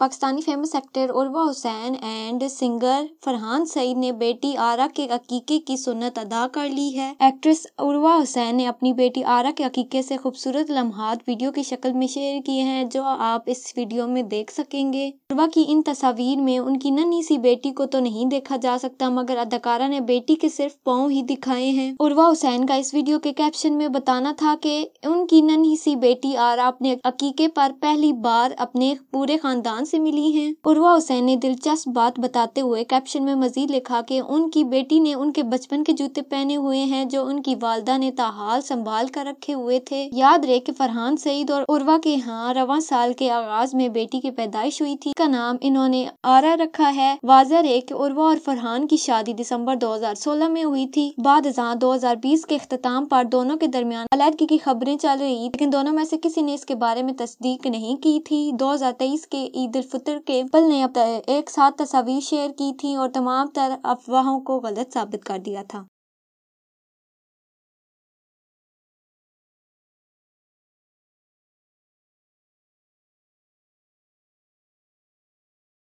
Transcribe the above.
Pakistani famous actor Urwa Hussain and singer Farhan Saeed ने बेटी आरा के अकीके की सुन्नत अदा कर ली है एक्ट्रेस उर्वा हुसैन ने अपनी बेटी आरा के अकीके से खूबसूरत लम्हात वीडियो की शक्ल में शेयर किए हैं जो आप इस वीडियो में देख सकेंगे उर्वा की इन तस्वीर में उनकी नन्ही सी बेटी को तो नहीं देखा जा सकता मगर अदाकारा ने बेटी के सिर्फ पाँव ही दिखाए हैं उर्वा हुसैन का इस वीडियो के कैप्शन में बताना था की उनकी नन्ही सी बेटी आरा अपने अकीके पर पहली बार अपने पूरे खानदान से मिली हैं उर्वा हुसैन ने दिलचस्प बात बताते हुए कैप्शन में मजीद लिखा कि उनकी बेटी ने उनके बचपन के जूते पहने हुए हैं जो उनकी वालदा ने ताहाल संभाल कर रखे हुए थे याद रहे कि फरहान सईद और उर्वा के यहाँ रवा साल के आगाज में बेटी की पैदाइश हुई थी का नाम इन्होंने आरा रखा है वाजह है की उर्वा और फरहान की शादी दिसंबर सोलह में हुई थी बाद जहाँ बीस के अख्ताम पर दोनों के दरमियान अलहदगी की खबरें चल रही लेकिन दोनों में से किसी ने इसके बारे में तस्दीक नहीं की थी तेईस के ईद जुल्फितर के पल ने अपने एक साथ तस्वीर शेयर की थी और तमाम तरह अफवाहों को गलत साबित कर दिया था